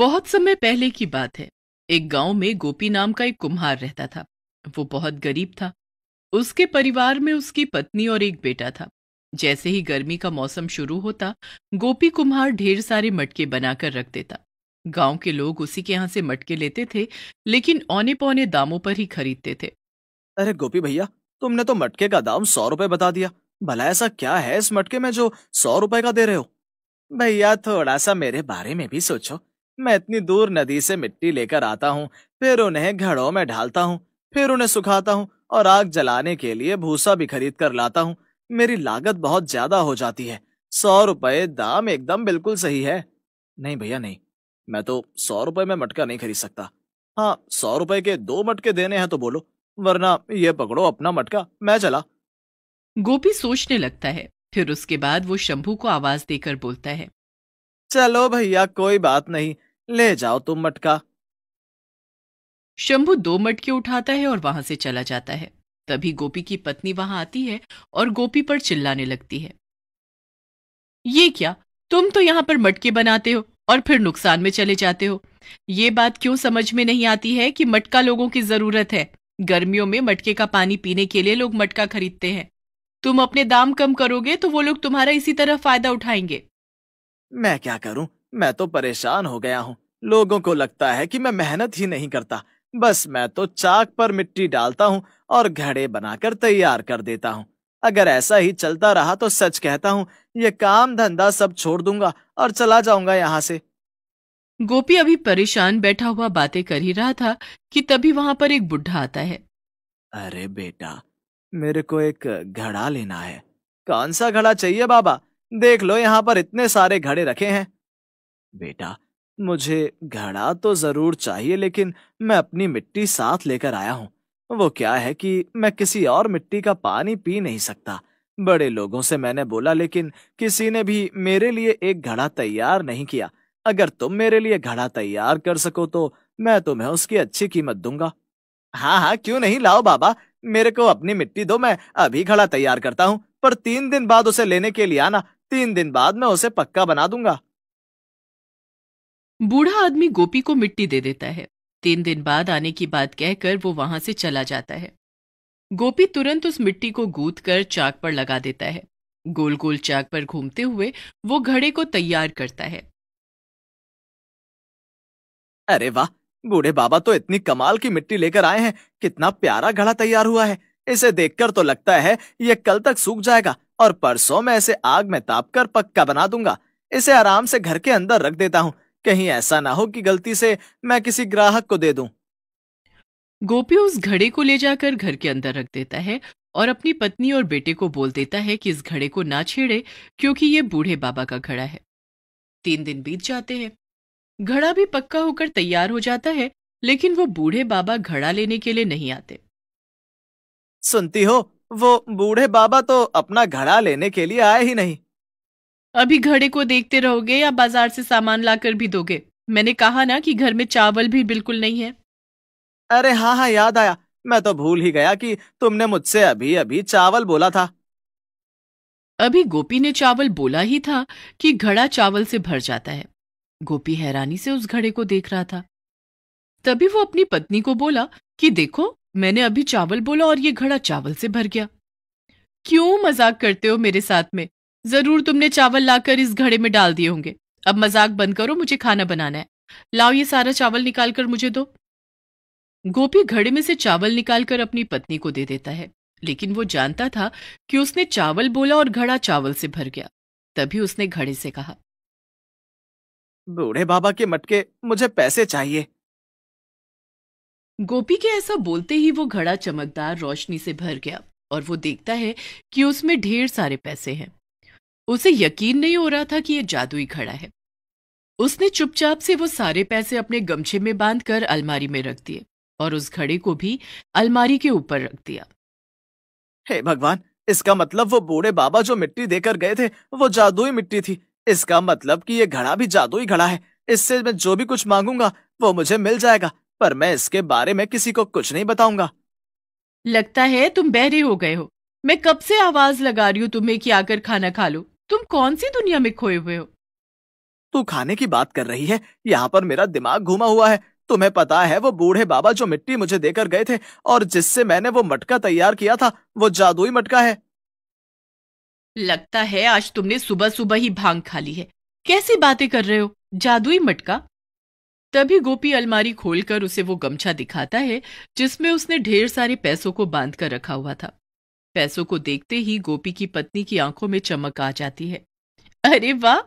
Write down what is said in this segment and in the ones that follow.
बहुत समय पहले की बात है एक गांव में गोपी नाम का एक कुम्हार रहता था वो बहुत गरीब था उसके परिवार में उसकी पत्नी और एक बेटा था जैसे ही गर्मी का मौसम शुरू होता गोपी कुम्हार ढेर सारे मटके बनाकर रख देता गांव के लोग उसी के यहाँ से मटके लेते थे लेकिन औने पौने दामों पर ही खरीदते थे अरे गोपी भैया तुमने तो मटके का दाम सौ रुपए बता दिया भला ऐसा क्या है इस मटके में जो सौ रुपए का दे रहे हो भैया थोड़ा सा मेरे बारे में भी सोचो मैं इतनी दूर नदी से मिट्टी लेकर आता हूँ फिर उन्हें घड़ों में ढालता हूँ फिर उन्हें सुखाता हूँ और आग जलाने के लिए भूसा भी खरीद कर लाता हूँ मेरी लागत बहुत ज्यादा हो जाती है सौ रुपए दाम एकदम बिल्कुल सही है नहीं भैया नहीं मैं तो सौ रुपये में मटका नहीं खरीद सकता हाँ सौ रुपए के दो मटके देने हैं तो बोलो वरना ये पकड़ो अपना मटका मैं चला गोपी सोचने लगता है फिर उसके बाद वो शंभू को आवाज देकर बोलता है चलो भैया कोई बात नहीं ले जाओ तुम मटका शंभू दो मटके उठाता है और वहां से चला जाता है तभी गोपी की पत्नी वहां आती है और गोपी पर चिल्लाने लगती है ये क्या तुम तो यहां पर मटके बनाते हो और फिर नुकसान में चले जाते हो ये बात क्यों समझ में नहीं आती है कि मटका लोगों की जरूरत है गर्मियों में मटके का पानी पीने के लिए लोग मटका खरीदते हैं तुम अपने दाम कम करोगे तो वो लोग तुम्हारा इसी तरह फायदा उठाएंगे मैं क्या करूं मैं तो परेशान हो गया हूं लोगों को लगता है कि मैं मेहनत ही नहीं करता बस मैं तो चाक पर मिट्टी डालता हूं और घड़े बनाकर तैयार कर देता हूं अगर ऐसा ही चलता रहा तो सच कहता हूं ये काम धंधा सब छोड़ दूंगा और चला जाऊंगा यहाँ से गोपी अभी परेशान बैठा हुआ बातें कर ही रहा था कि तभी वहां पर एक बुढ़ा आता है अरे बेटा मेरे को एक घड़ा लेना है कौन सा घड़ा चाहिए बाबा देख लो यहाँ पर इतने सारे घड़े रखे हैं बेटा मुझे घड़ा तो जरूर चाहिए लेकिन मैं अपनी मिट्टी साथ लेकर आया हूँ वो क्या है कि मैं किसी और मिट्टी का पानी पी नहीं सकता बड़े लोगों से मैंने बोला लेकिन किसी ने भी मेरे लिए एक घड़ा तैयार नहीं किया अगर तुम मेरे लिए घड़ा तैयार कर सको तो मैं तुम्हें उसकी अच्छी कीमत दूंगा हाँ हाँ क्यों नहीं लाओ बाबा मेरे को अपनी मिट्टी दो मैं अभी घड़ा तैयार करता हूँ पर तीन दिन बाद उसे लेने के लिए आना तीन दिन बाद मैं उसे पक्का बना दूंगा बूढ़ा आदमी गोपी को मिट्टी दे देता है तीन दिन बाद आने की बात कहकर वो वहां से चला जाता है गोपी तुरंत उस मिट्टी को गूंथ कर चाक पर लगा देता है गोल गोल चाक पर घूमते हुए वो घड़े को तैयार करता है अरे वाह बूढ़े बाबा तो इतनी कमाल की मिट्टी लेकर आए हैं कितना प्यारा घड़ा तैयार हुआ है इसे देखकर तो लगता है ये कल तक सूख जाएगा और परसों मैं इसे आग में ताप कर पक्का बना दूंगा इसे आराम से घर के अंदर रख देता हूँ कहीं ऐसा ना हो कि गलती से मैं किसी ग्राहक को दे दूं। गोपी उस घड़े को ले जाकर घर के अंदर रख देता है और अपनी पत्नी और बेटे को बोल देता है कि इस घड़े को ना छेड़े क्योंकि ये बूढ़े बाबा का घड़ा है तीन दिन बीत जाते हैं घड़ा भी पक्का होकर तैयार हो जाता है लेकिन वो बूढ़े बाबा घड़ा लेने के लिए नहीं आते सुनती हो वो बूढ़े बाबा तो अपना घड़ा लेने के लिए आए ही नहीं अभी घड़े को देखते रहोगे या बाजार से सामान लाकर भी दोगे मैंने कहा ना कि घर में चावल भी बिल्कुल नहीं है अरे हाँ हाँ याद आया मैं तो भूल ही गया कि तुमने मुझसे अभी अभी चावल बोला था अभी गोपी ने चावल बोला ही था कि घड़ा चावल से भर जाता है गोपी हैरानी से उस घड़े को देख रहा था तभी वो अपनी पत्नी को बोला कि देखो मैंने अभी चावल बोला और ये घड़ा चावल से भर गया क्यों मजाक करते हो मेरे साथ में जरूर तुमने चावल लाकर इस घड़े में डाल दिए होंगे अब मजाक बंद करो मुझे खाना बनाना है लाओ ये सारा चावल निकाल कर मुझे दो गोपी घड़े में से चावल निकालकर अपनी पत्नी को दे देता है लेकिन वो जानता था कि उसने चावल बोला और घड़ा चावल से भर गया तभी उसने घड़े से कहा बूढ़े बाबा के मटके मुझे पैसे चाहिए गोपी के ऐसा बोलते ही वो घड़ा चमकदार रोशनी से भर गया और वो देखता है कि उसमें ढेर सारे पैसे हैं उसे यकीन नहीं हो रहा था कि यह जादुई घड़ा है उसने चुपचाप से वो सारे पैसे अपने गमछे में बांधकर अलमारी में रख दिए और उस घड़े को भी अलमारी के ऊपर रख दिया हे भगवान इसका मतलब वो बूढ़े बाबा जो मिट्टी देकर गए थे वो जादुई मिट्टी थी इसका मतलब कि ये घड़ा भी जादुई घड़ा है इससे मैं जो भी कुछ मांगूंगा वो मुझे मिल जाएगा पर मैं इसके बारे में किसी को कुछ नहीं बताऊंगा लगता है तुम बहरे हो गए हो मैं कब से आवाज लगा रही हूँ तुम्हें कि आकर खाना खा लो तुम कौन सी दुनिया में खोए हुए हो तू खाने की बात कर रही है यहाँ पर मेरा दिमाग घुमा हुआ है तुम्हें पता है वो बूढ़े बाबा जो मिट्टी मुझे देकर गए थे और जिससे मैंने वो मटका तैयार किया था वो जादुई मटका है लगता है आज तुमने सुबह सुबह ही भांग खा ली है कैसी बातें कर रहे हो जादुई मटका तभी गोपी अलमारी खोलकर उसे वो गमछा दिखाता है जिसमें उसने ढेर सारे पैसों को बांध कर रखा हुआ था पैसों को देखते ही गोपी की पत्नी की आंखों में चमक आ जाती है अरे वाह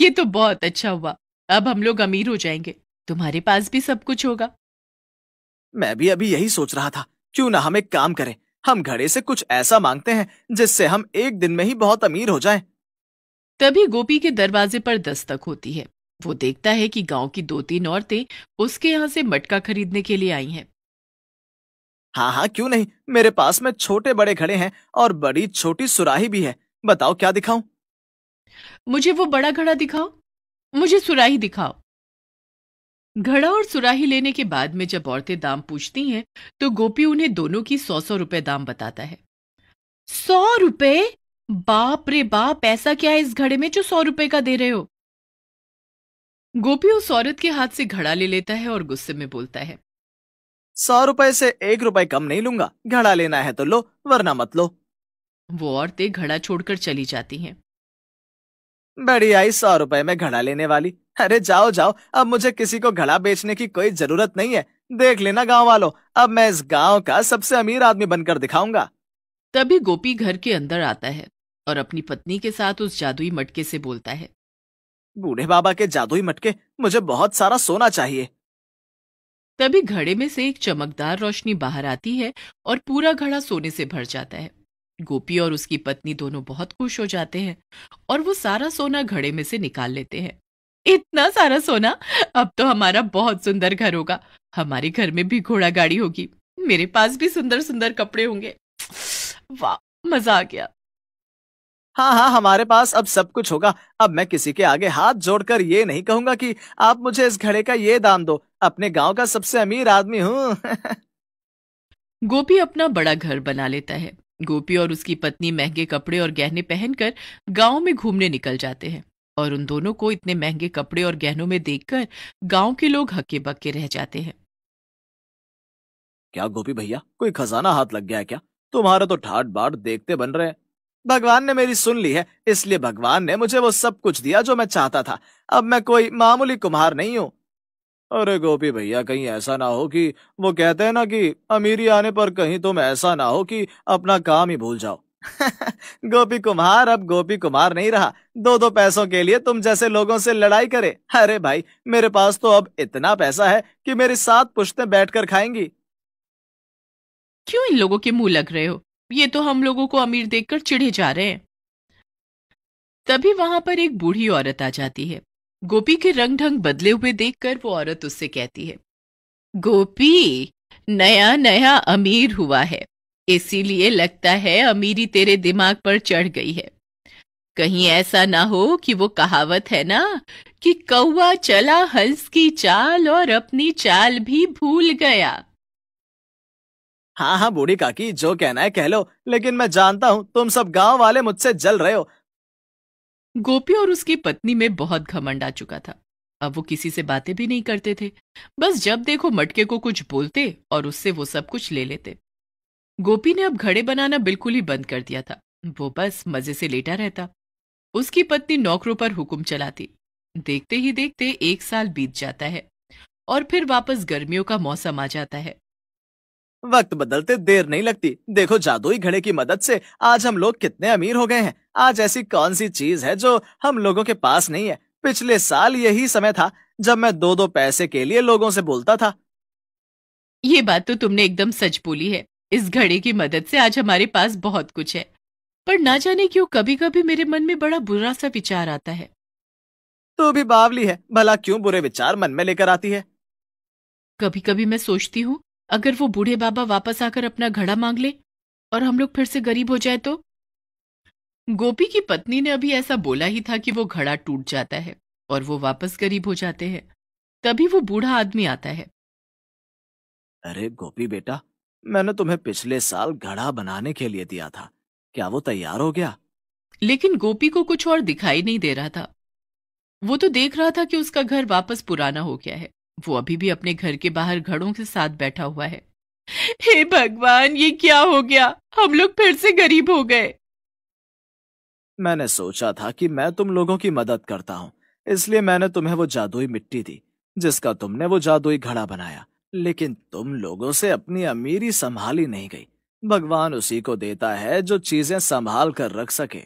ये तो बहुत अच्छा हुआ अब हम लोग अमीर हो जाएंगे तुम्हारे पास भी सब कुछ होगा मैं भी अभी यही सोच रहा था क्यों ना हम एक काम करें हम घड़े से कुछ ऐसा मांगते हैं जिससे हम एक दिन में ही बहुत अमीर हो जाएं। तभी गोपी के दरवाजे पर दस्तक होती है वो देखता है कि गांव की दो तीन औरतें उसके यहाँ से मटका खरीदने के लिए आई हैं हाँ हाँ क्यों नहीं मेरे पास में छोटे बड़े घड़े हैं और बड़ी छोटी सुराही भी है बताओ क्या दिखाऊं मुझे वो बड़ा घड़ा दिखाओ मुझे सुराही दिखाओ घड़ा और सुराही लेने के बाद में जब औरतें दाम पूछती हैं तो गोपी उन्हें दोनों की सौ सौ रुपए दाम बताता है सौ रुपए बाप रे बाप ऐसा क्या है इस घड़े में जो सौ रुपए का दे रहे हो गोपी उस औरत के हाथ से घड़ा ले लेता है और गुस्से में बोलता है सौ रुपए से एक रुपए कम नहीं लूंगा घड़ा लेना है तो लो वरना मत लो वो औरतें घड़ा छोड़कर चली जाती हैं बड़ी आई सौ रुपए में घड़ा लेने वाली अरे जाओ जाओ अब मुझे किसी को घड़ा बेचने की कोई जरूरत नहीं है देख लेना गांव वालों अब मैं इस गांव का सबसे अमीर आदमी बनकर दिखाऊंगा तभी गोपी घर के अंदर आता है और अपनी पत्नी के साथ उस जादुई मटके से बोलता है बूढ़े बाबा के जादुई मटके मुझे बहुत सारा सोना चाहिए तभी घड़े में से एक चमकदार रोशनी बाहर आती है और पूरा घड़ा सोने से भर जाता है गोपी और उसकी पत्नी दोनों बहुत खुश हो जाते हैं और वो सारा सोना घड़े में से निकाल लेते हैं इतना सारा सोना अब तो हमारा बहुत सुंदर घर होगा हमारे घर में भी घोड़ा गाड़ी होगी मेरे पास भी सुंदर सुंदर कपड़े होंगे वाह मजा आ गया हाँ हाँ हमारे पास अब सब कुछ होगा अब मैं किसी के आगे हाथ जोड़कर ये नहीं कहूंगा कि आप मुझे इस घड़े का ये दाम दो अपने गांव का सबसे अमीर आदमी हूँ गोपी अपना बड़ा घर बना लेता है गोपी और उसकी पत्नी महंगे कपड़े और गहने पहनकर गांव में घूमने निकल जाते हैं और उन दोनों को इतने महंगे कपड़े और गहनों में देखकर गांव के लोग हक्के बक्के रह जाते हैं क्या गोपी भैया कोई खजाना हाथ लग गया है क्या तुम्हारा तो ठाट बाट देखते बन रहे भगवान ने मेरी सुन ली है इसलिए भगवान ने मुझे वो सब कुछ दिया जो मैं चाहता था अब मैं कोई मामूली कुम्हार नहीं हूँ अरे गोपी भैया कहीं ऐसा ना हो कि वो कहते हैं ना कि अमीरी आने पर कहीं तुम ऐसा ना हो कि अपना काम ही भूल जाओ गोपी कुमार अब गोपी कुमार नहीं रहा दो दो पैसों के लिए तुम जैसे लोगों से लड़ाई करे अरे भाई मेरे पास तो अब इतना पैसा है कि मेरी सात पुश्तें बैठकर खाएंगी क्यों इन लोगों के मुंह लग रहे हो ये तो हम लोगों को अमीर देखकर चिढ़े जा रहे हैं तभी वहां पर एक बूढ़ी औरत आ जाती है गोपी के रंग ढंग बदले हुए देखकर वो औरत उससे कहती है गोपी नया नया अमीर हुआ है इसीलिए लगता है अमीरी तेरे दिमाग पर चढ़ गई है कहीं ऐसा ना हो कि वो कहावत है ना कि कौआ चला हंस की चाल और अपनी चाल भी भूल गया हाँ हाँ बूढ़ी काकी जो कहना है कह लो लेकिन मैं जानता हूँ तुम सब गांव वाले मुझसे जल रहे हो गोपी और उसकी पत्नी में बहुत घमंड आ चुका था अब वो किसी से बातें भी नहीं करते थे बस जब देखो मटके को कुछ बोलते और उससे वो सब कुछ ले लेते गोपी ने अब घड़े बनाना बिल्कुल ही बंद कर दिया था वो बस मजे से लेटा रहता उसकी पत्नी नौकरों पर हुक्म चलाती देखते ही देखते एक साल बीत जाता है और फिर वापस गर्मियों का मौसम आ जाता है वक्त बदलते देर नहीं लगती देखो जादुई घड़े की मदद से आज हम लोग कितने अमीर हो गए हैं आज ऐसी कौन सी चीज है जो हम लोगों के पास नहीं है पिछले साल यही समय था जब मैं दो दो पैसे के लिए लोगों से बोलता था ये बात तो तुमने एकदम सच बोली है इस घड़े की मदद से आज हमारे पास बहुत कुछ है पर ना जाने क्यों कभी कभी मेरे मन में बड़ा बुरा सा विचार आता है तो भी बावली है भला क्यों बुरे विचार मन में लेकर आती है कभी कभी मैं सोचती हूँ अगर वो बूढ़े बाबा वापस आकर अपना घड़ा मांग ले और हम लोग फिर से गरीब हो जाए तो गोपी की पत्नी ने अभी ऐसा बोला ही था कि वो घड़ा टूट जाता है और वो वापस गरीब हो जाते हैं तभी वो बूढ़ा आदमी आता है अरे गोपी बेटा मैंने तुम्हें पिछले साल घड़ा बनाने के लिए दिया था क्या वो तैयार हो गया लेकिन गोपी को कुछ और दिखाई नहीं दे रहा था वो तो देख रहा था कि उसका घर वापस पुराना हो गया है वो अभी भी अपने घर के बाहर घड़ों के साथ बैठा हुआ है हे भगवान ये क्या हो गया हम लोग फिर से गरीब हो गए मैंने सोचा था कि मैं तुम लोगों की मदद करता हूँ इसलिए मैंने तुम्हें वो जादुई मिट्टी दी जिसका तुमने वो जादुई घड़ा बनाया लेकिन तुम लोगों से अपनी अमीरी संभाली नहीं गई भगवान उसी को देता है जो चीजें संभाल कर रख सके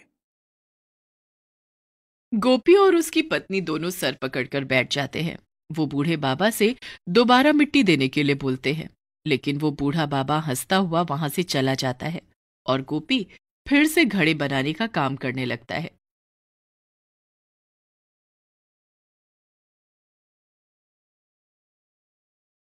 गोपी और उसकी पत्नी दोनों सर पकड़कर बैठ जाते हैं वो बूढ़े बाबा से दोबारा मिट्टी देने के लिए बोलते हैं लेकिन वो बूढ़ा बाबा हंसता हुआ वहां से चला जाता है और गोपी फिर से घड़े बनाने का काम करने लगता है